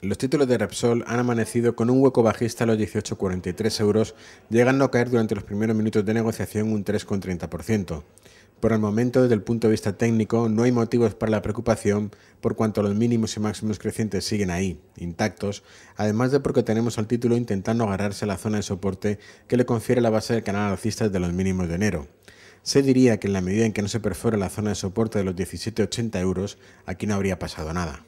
Los títulos de Repsol han amanecido con un hueco bajista a los 18,43 euros, llegando a caer durante los primeros minutos de negociación un 3,30%. Por el momento, desde el punto de vista técnico, no hay motivos para la preocupación por cuanto los mínimos y máximos crecientes siguen ahí, intactos, además de porque tenemos al título intentando agarrarse a la zona de soporte que le confiere la base del canal alcista de los mínimos de enero. Se diría que en la medida en que no se perfora la zona de soporte de los 17,80 euros, aquí no habría pasado nada.